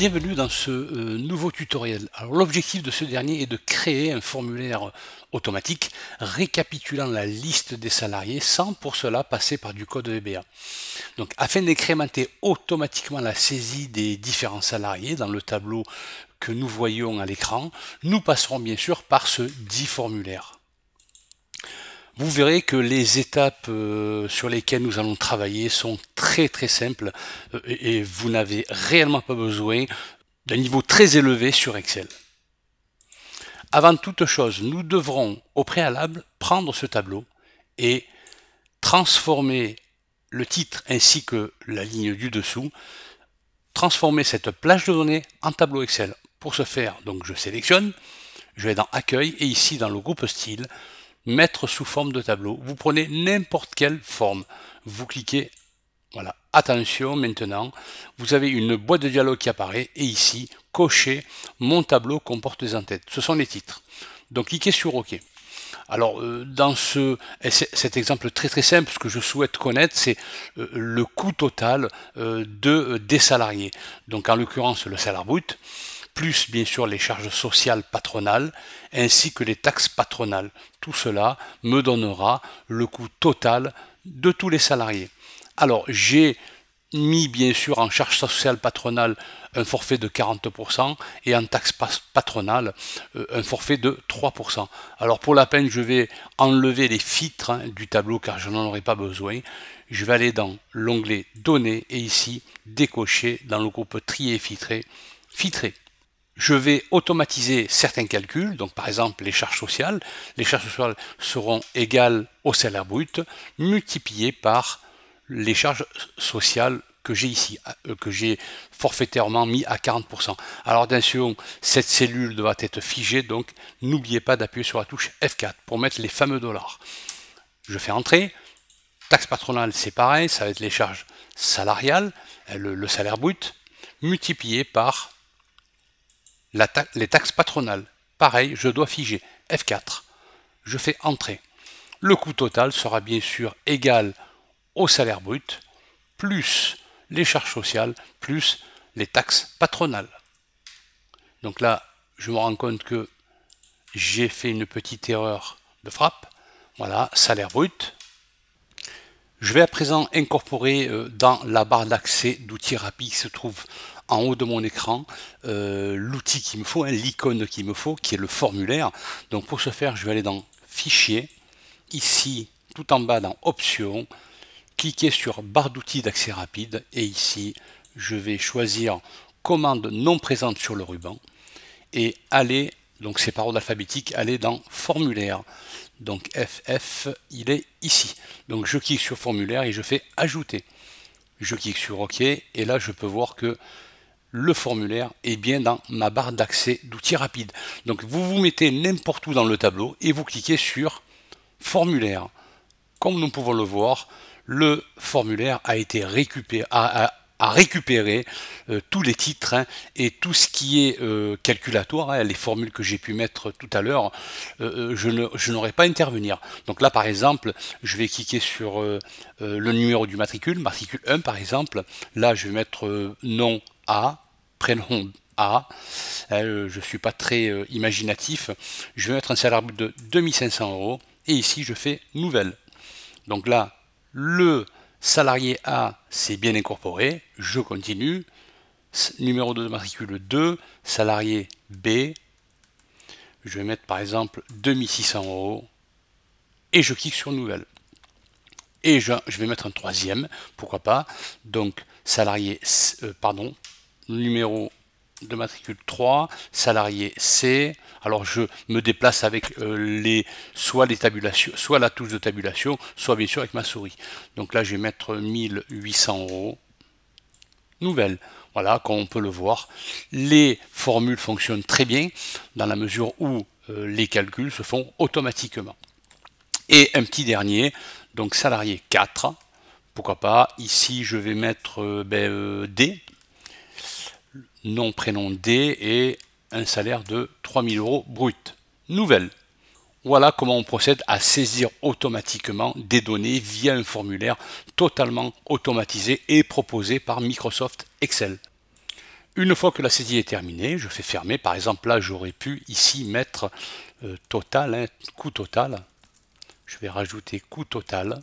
Bienvenue dans ce euh, nouveau tutoriel. Alors l'objectif de ce dernier est de créer un formulaire automatique récapitulant la liste des salariés sans pour cela passer par du code VBA. E Donc afin d'incrémenter automatiquement la saisie des différents salariés dans le tableau que nous voyons à l'écran, nous passerons bien sûr par ce dit formulaire. Vous verrez que les étapes euh, sur lesquelles nous allons travailler sont très très simples euh, et, vous n'avez réellement pas besoin d'un niveau très élevé sur Excel. Avant toute chose, nous devrons au préalable prendre ce tableau et transformer le titre ainsi que la ligne du dessous, transformer cette plage de données en tableau Excel. Pour ce faire, donc je sélectionne, je vais dans Accueil et ici dans le groupe Style, mettre sous forme de tableau. Vous prenez n'importe quelle forme. Vous cliquez, voilà, attention maintenant, vous avez une boîte de dialogue qui apparaît et ici, cochez mon tableau comporte en entêtes. Ce sont les titres. Donc cliquez sur OK. Alors euh, dans ce, cet exemple très très simple, ce que je souhaite connaître, c'est euh, le coût total euh, de, des salariés. Donc en l'occurrence le salaire brut plus bien sûr les charges sociales patronales, ainsi que les taxes patronales. Tout cela me donnera le coût total de tous les salariés. Alors j'ai mis bien sûr en charge sociale patronale un forfait de 40% et en taxe patronale euh, un forfait de 3%. Alors pour la peine, je vais enlever les filtres hein, du tableau car je n'en aurai pas besoin. Je vais aller dans l'onglet Données et ici décocher dans le groupe Trier et filtrer, filtrer je vais automatiser certains calculs, donc par exemple les charges sociales. Les charges sociales seront égales au salaire brut multiplié par les charges sociales que j'ai ici, euh, que j'ai forfaitairement mis à 40%. Alors sûr, cette cellule doit être figée, donc n'oubliez pas d'appuyer sur la touche F4 pour mettre les fameux dollars. Je fais entrer, taxe patronale c'est pareil, ça va être les charges salariales, euh, le, le salaire brut, multiplié par les taxes patronales. Pareil, je dois figer. F4. Je fais entrer. Le coût total sera bien sûr égal au salaire brut, plus les charges sociales, plus les taxes patronales. Donc là, je me rends compte que j'ai fait une petite erreur de frappe. Voilà, salaire brut. Je vais à présent incorporer euh, dans la barre d'accès d'outils rapides qui se trouve en haut de mon écran euh, l'outil qu'il me faut, hein, l'icône qu'il me faut, qui est le formulaire. Donc pour ce faire, je vais aller dans Fichier, ici, tout en bas dans Options, cliquer sur Barre d'outils d'accès rapide, et ici, je vais choisir Commande non présente sur le ruban, et aller, donc c'est par ordre alphabétique, aller dans Formulaire. Donc FF, il est ici. Donc je clique sur Formulaire et je fais Ajouter. Je clique sur OK, et là, je peux voir que le formulaire est bien dans ma barre d'accès d'outils rapides. Donc vous vous mettez n'importe où dans le tableau et vous cliquez sur formulaire. Comme nous pouvons le voir, le formulaire a été récupéré, euh, tous les titres hein, et tout ce qui est euh, calculatoire, hein, les formules que j'ai pu mettre tout à l'heure, euh, je n'aurai pas à intervenir. Donc là, par exemple, je vais cliquer sur le numéro du matricule, matricule 1 par exemple. Là, je vais mettre nom a, prénom A. Euh, je ne suis pas très euh, imaginatif. Je vais mettre un salaire de 2500 euros et ici je fais nouvelle. Donc là, le salarié A c'est bien incorporé. Je continue. Numéro de matricule 2, salarié B. Je vais mettre par exemple 2600 euros et je clique sur nouvelle. Et je, vais mettre un troisième, pourquoi pas. Donc salarié, euh, pardon, numéro de matricule 3, salarié C. Alors je me déplace avec euh, les soit les tabulations, soit la touche de tabulation, soit bien sûr avec ma souris. Donc là je vais mettre 1800 euros. Nouvelle. Voilà, comme on peut le voir, les formules fonctionnent très bien dans la mesure où euh, les calculs se font automatiquement. Et un petit dernier, donc salarié 4. Pourquoi pas, ici je vais mettre euh, ben, D, nom prénom D et un salaire de 3000 euros brut. Nouvelle. Voilà comment on procède à saisir automatiquement des données via un formulaire totalement automatisé et proposé par Microsoft Excel. Une fois que la saisie est terminée, je fais fermer. Par exemple, là, j'aurais pu ici mettre euh, total, hein, coût total. Je vais rajouter coût total.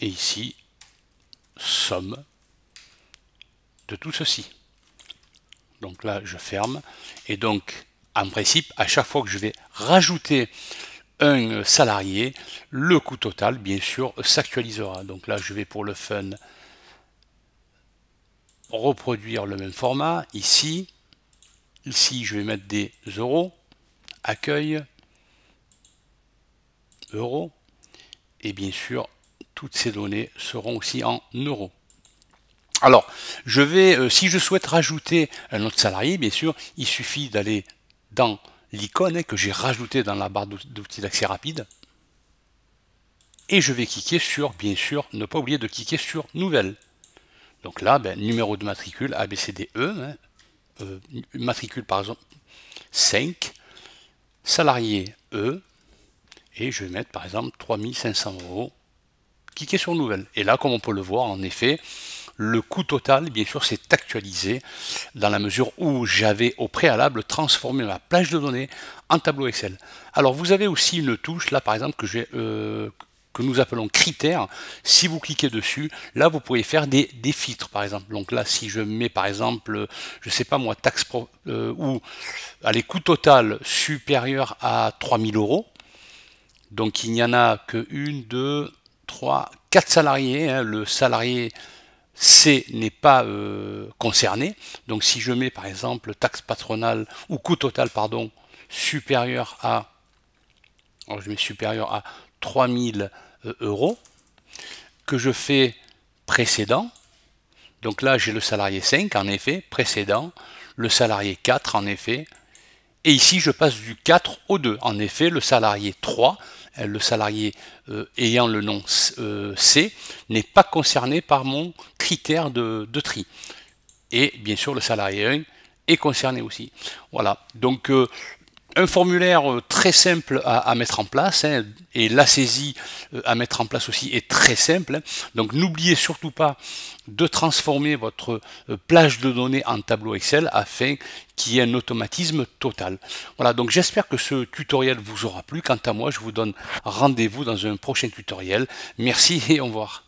Et ici, somme de tout ceci. Donc là, je ferme. Et donc, en principe, à chaque fois que je vais rajouter un salarié, le coût total, bien sûr, s'actualisera. Donc là, je vais pour le fun reproduire le même format. Ici, ici, je vais mettre des euros, accueil, euros, et bien sûr, toutes ces données seront aussi en euros. Alors, je vais, euh, si je souhaite rajouter un autre salarié, bien sûr, il suffit d'aller dans l'icône que j'ai rajoutée dans la barre d'outils d'accès rapide. Et je vais cliquer sur, bien sûr, ne pas oublier de cliquer sur Nouvelle. Donc là, ben, numéro de matricule ABCDE, hein, euh, matricule par exemple 5, salarié E, et je vais mettre par exemple 3500 euros. Cliquez sur Nouvelle. Et là, comme on peut le voir, en effet, le coût total, bien sûr, c'est actualisé dans la mesure où j'avais au préalable transformé ma plage de données en tableau Excel. Alors vous avez aussi une touche, là par exemple, que euh, que nous appelons critères. Si vous cliquez dessus, là vous pouvez faire des, filtres par exemple. Donc là, si je mets par exemple, je sais pas moi, taxe euh, ou les coûts total supérieur à 3000 euros, donc il n'y en a que une, deux, trois, quatre salariés. Hein. le salarié C n'est pas euh, concerné. Donc si je mets par exemple taxe patronale ou coût total pardon supérieur à je mets supérieur à 3000 euh, euros que je fais précédent. Donc là j'ai le salarié 5 en effet précédent, le salarié 4 en effet, et ici, je passe du 4 au 2. En effet, le salarié 3, euh, le salarié euh, ayant le nom euh, C, n'est pas concerné par mon critère de, tri. Et bien sûr, le salarié 1 est concerné aussi. Voilà, donc un formulaire euh, très simple à, mettre en place, hein, et la saisie euh, à mettre en place aussi est très simple. Hein. Donc n'oubliez surtout pas de transformer votre euh, plage de données en tableau Excel afin qu'il y ait un automatisme total. Voilà, donc j'espère que ce tutoriel vous aura plu. Quant à moi, je vous donne rendez-vous dans un prochain tutoriel. Merci et au revoir.